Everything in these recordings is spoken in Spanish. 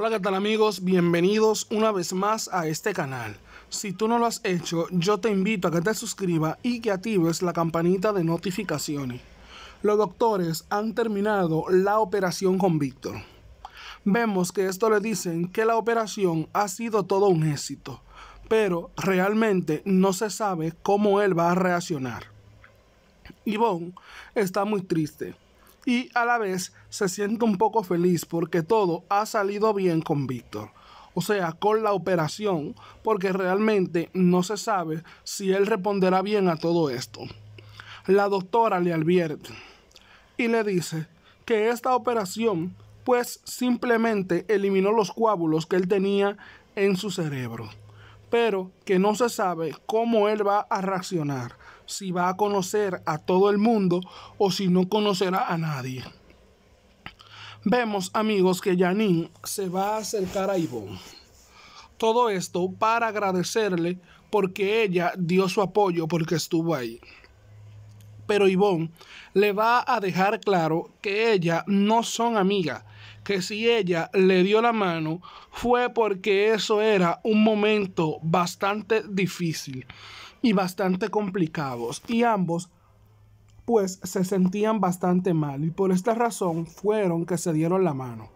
Hola, ¿qué tal amigos? Bienvenidos una vez más a este canal. Si tú no lo has hecho, yo te invito a que te suscribas y que actives la campanita de notificaciones. Los doctores han terminado la operación con Víctor. Vemos que esto le dicen que la operación ha sido todo un éxito, pero realmente no se sabe cómo él va a reaccionar. Yvonne está muy triste y a la vez se siente un poco feliz porque todo ha salido bien con Víctor. O sea, con la operación, porque realmente no se sabe si él responderá bien a todo esto. La doctora le advierte y le dice que esta operación pues simplemente eliminó los coágulos que él tenía en su cerebro pero que no se sabe cómo él va a reaccionar, si va a conocer a todo el mundo o si no conocerá a nadie. Vemos, amigos, que Janine se va a acercar a Ivonne. Todo esto para agradecerle porque ella dio su apoyo porque estuvo ahí. Pero Ivonne le va a dejar claro que ella no son amigas, que si ella le dio la mano fue porque eso era un momento bastante difícil y bastante complicado y ambos pues se sentían bastante mal y por esta razón fueron que se dieron la mano.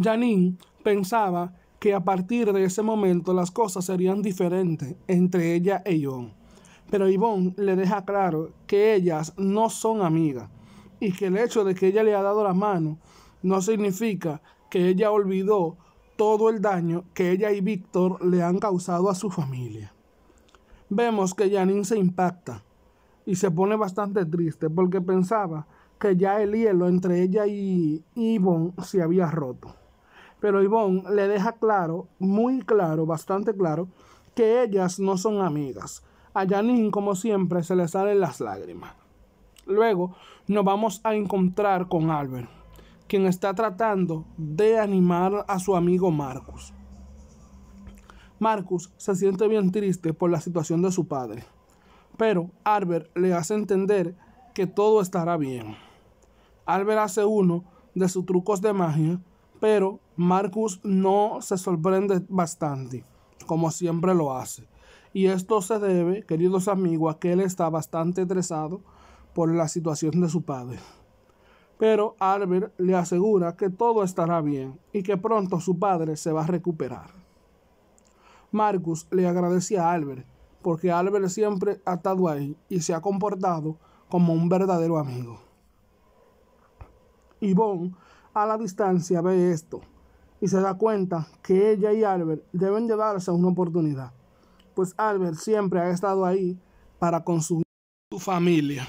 Janine pensaba que a partir de ese momento las cosas serían diferentes entre ella e y Ivonne pero Yvonne le deja claro que ellas no son amigas que el hecho de que ella le ha dado la mano no significa que ella olvidó todo el daño que ella y Víctor le han causado a su familia. Vemos que Janine se impacta y se pone bastante triste porque pensaba que ya el hielo entre ella y Yvonne se había roto. Pero Yvonne le deja claro, muy claro, bastante claro, que ellas no son amigas. A Janine, como siempre, se le salen las lágrimas. Luego nos vamos a encontrar con Albert, quien está tratando de animar a su amigo Marcus. Marcus se siente bien triste por la situación de su padre, pero Albert le hace entender que todo estará bien. Albert hace uno de sus trucos de magia, pero Marcus no se sorprende bastante, como siempre lo hace. Y esto se debe, queridos amigos, a que él está bastante estresado por la situación de su padre. Pero Albert le asegura que todo estará bien y que pronto su padre se va a recuperar. Marcus le agradece a Albert porque Albert siempre ha estado ahí y se ha comportado como un verdadero amigo. Yvonne a la distancia ve esto y se da cuenta que ella y Albert deben de darse una oportunidad, pues Albert siempre ha estado ahí para consumir su familia.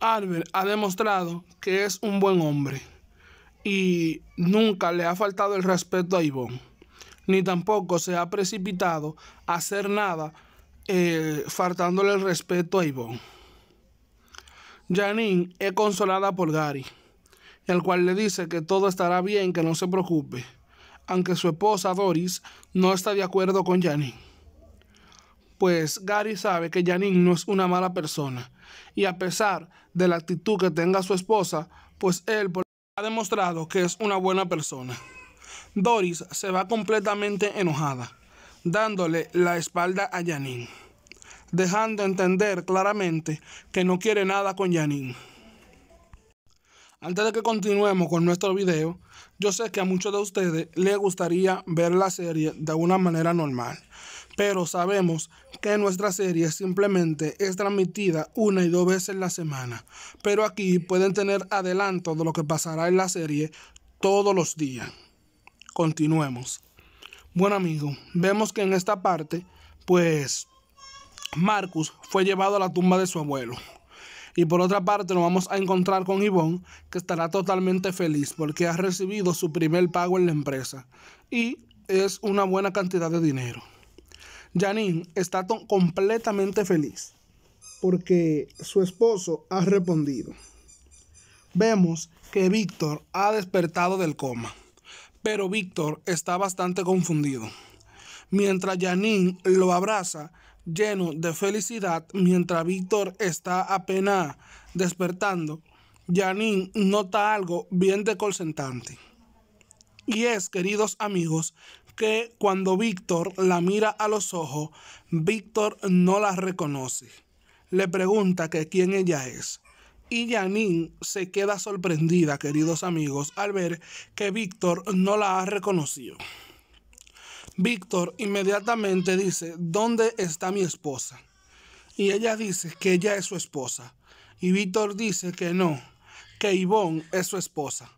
Albert ha demostrado que es un buen hombre y nunca le ha faltado el respeto a Ivonne, ni tampoco se ha precipitado a hacer nada eh, faltándole el respeto a Ivonne. Janine es consolada por Gary, el cual le dice que todo estará bien, que no se preocupe, aunque su esposa Doris no está de acuerdo con Janine pues Gary sabe que Janine no es una mala persona. Y a pesar de la actitud que tenga su esposa, pues él ha demostrado que es una buena persona. Doris se va completamente enojada, dándole la espalda a Janine, dejando entender claramente que no quiere nada con Janine. Antes de que continuemos con nuestro video, yo sé que a muchos de ustedes les gustaría ver la serie de una manera normal pero sabemos que nuestra serie simplemente es transmitida una y dos veces la semana. Pero aquí pueden tener adelanto de lo que pasará en la serie todos los días. Continuemos. Bueno amigo, vemos que en esta parte, pues Marcus fue llevado a la tumba de su abuelo. Y por otra parte nos vamos a encontrar con Yvonne, que estará totalmente feliz porque ha recibido su primer pago en la empresa. Y es una buena cantidad de dinero. Janine está completamente feliz porque su esposo ha respondido. Vemos que Víctor ha despertado del coma, pero Víctor está bastante confundido. Mientras Janine lo abraza lleno de felicidad, mientras Víctor está apenas despertando, Janine nota algo bien decolcentante Y es, queridos amigos, que cuando Víctor la mira a los ojos, Víctor no la reconoce. Le pregunta que quién ella es. Y Janine se queda sorprendida, queridos amigos, al ver que Víctor no la ha reconocido. Víctor inmediatamente dice, ¿dónde está mi esposa? Y ella dice que ella es su esposa. Y Víctor dice que no, que Yvonne es su esposa.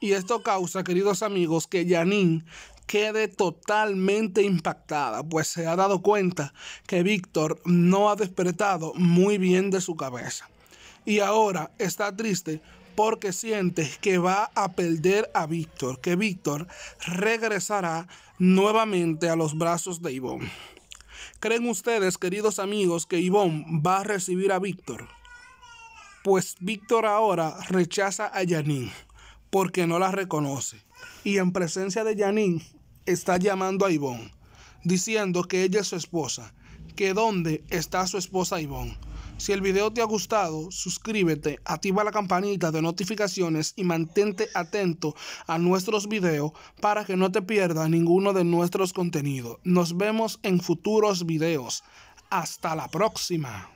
Y esto causa, queridos amigos, que Janine quede totalmente impactada, pues se ha dado cuenta que Víctor no ha despertado muy bien de su cabeza. Y ahora está triste porque siente que va a perder a Víctor, que Víctor regresará nuevamente a los brazos de Ivonne. ¿Creen ustedes, queridos amigos, que Ivonne va a recibir a Víctor? Pues Víctor ahora rechaza a Janine porque no la reconoce. Y en presencia de Janine, está llamando a Ivonne, diciendo que ella es su esposa, que dónde está su esposa Ivonne. Si el video te ha gustado, suscríbete, activa la campanita de notificaciones y mantente atento a nuestros videos para que no te pierdas ninguno de nuestros contenidos. Nos vemos en futuros videos. Hasta la próxima.